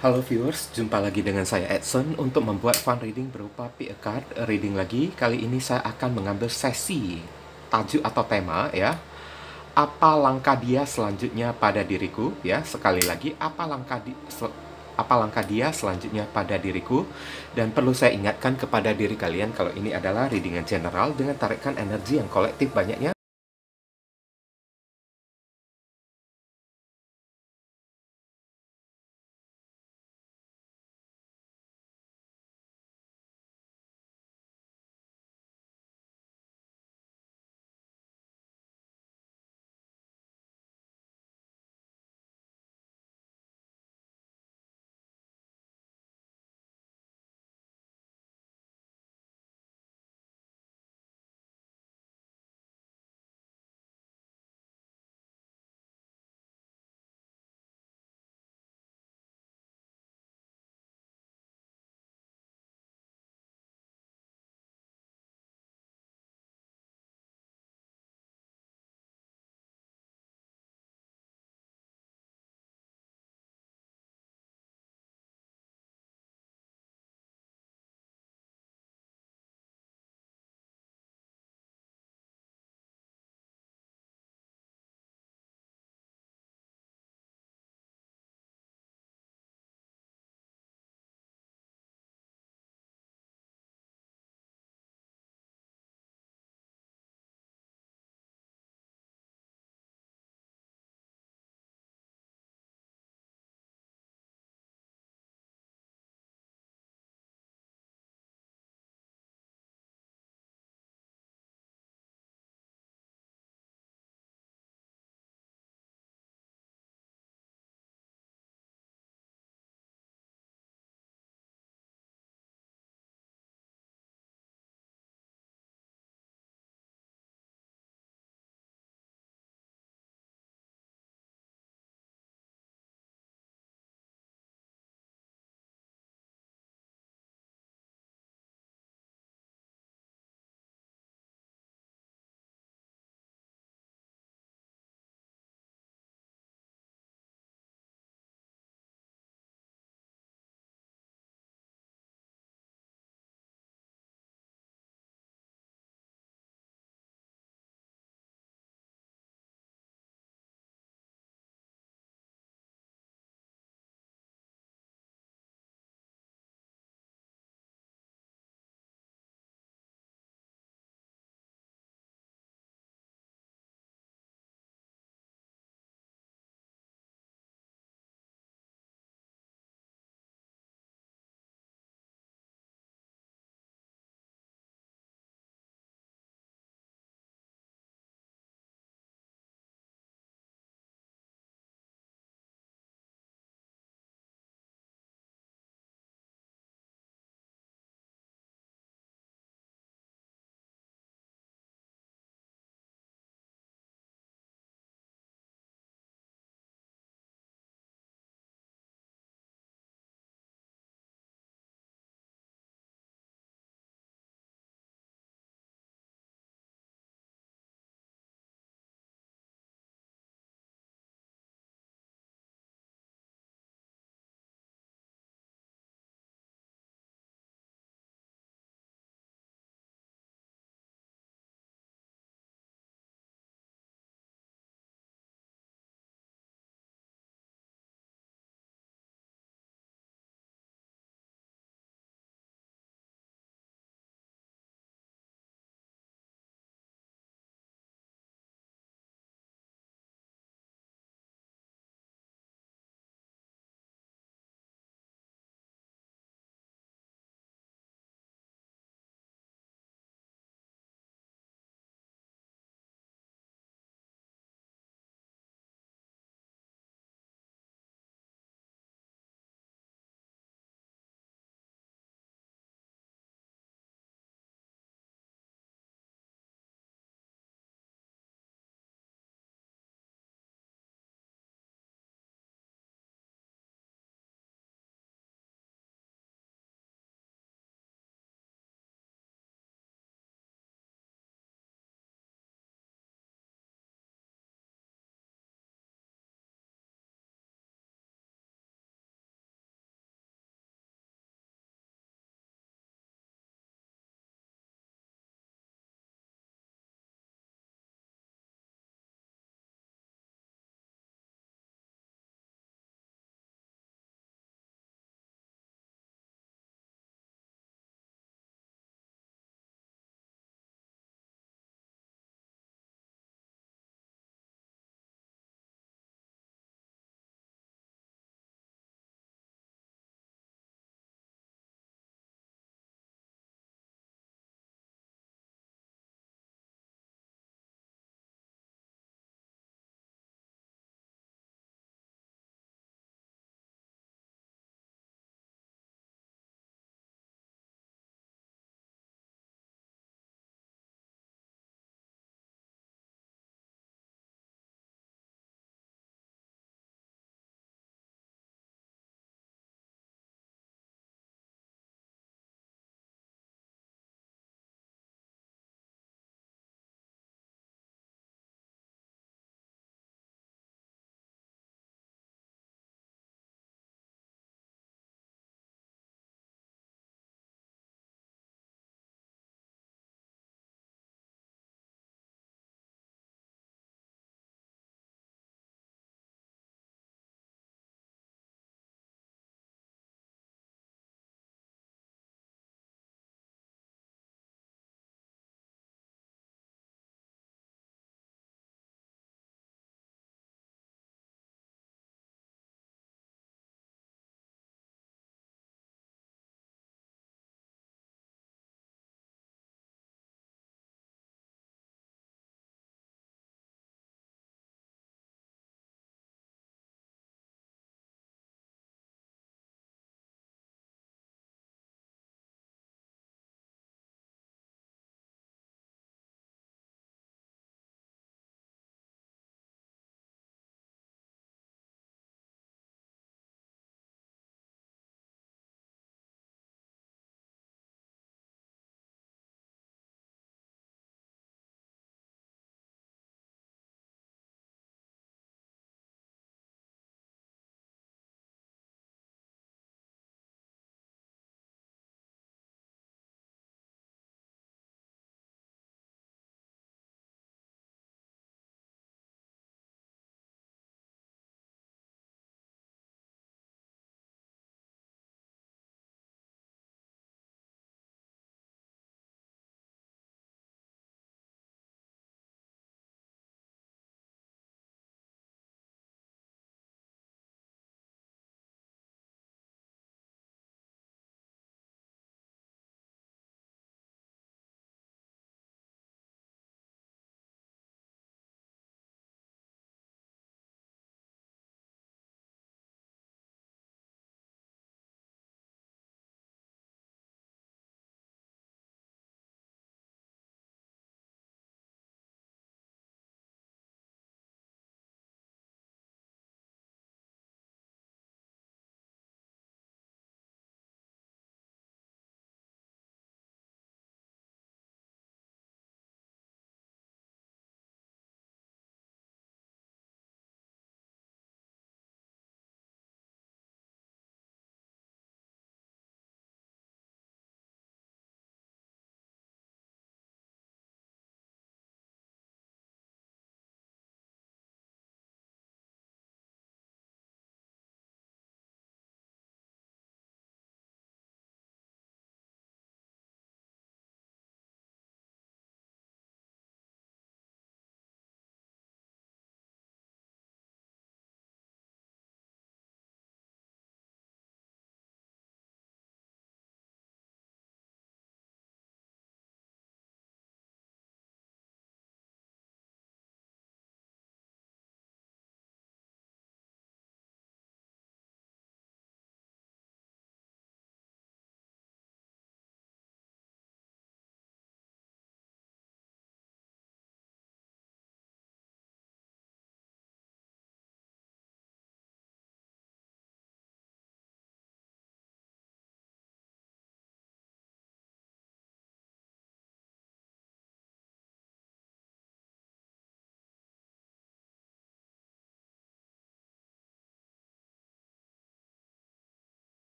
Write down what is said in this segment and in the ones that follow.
Halo viewers, jumpa lagi dengan saya Edson untuk membuat fun reading berupa a card reading lagi. Kali ini saya akan mengambil sesi tajuk atau tema ya. Apa langkah dia selanjutnya pada diriku ya. Sekali lagi, apa langkah di, apa langkah dia selanjutnya pada diriku dan perlu saya ingatkan kepada diri kalian kalau ini adalah readingan general dengan tarikan energi yang kolektif banyaknya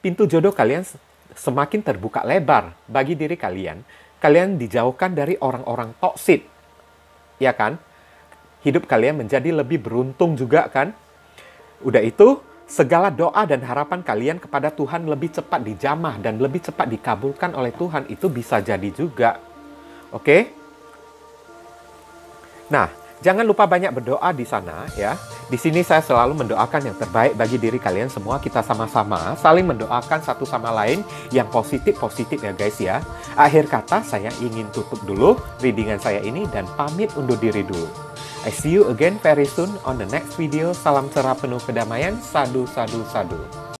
pintu jodoh kalian semakin terbuka lebar bagi diri kalian. Kalian dijauhkan dari orang-orang toksik, Ya kan? Hidup kalian menjadi lebih beruntung juga kan? Udah itu, segala doa dan harapan kalian kepada Tuhan lebih cepat dijamah dan lebih cepat dikabulkan oleh Tuhan itu bisa jadi juga. Oke? Okay? Nah, Jangan lupa banyak berdoa di sana ya. Di sini saya selalu mendoakan yang terbaik bagi diri kalian semua. Kita sama-sama saling mendoakan satu sama lain yang positif-positif ya guys ya. Akhir kata saya ingin tutup dulu readingan saya ini dan pamit undur diri dulu. I see you again very soon on the next video. Salam cerah penuh kedamaian. Sadu, sadu, sadu.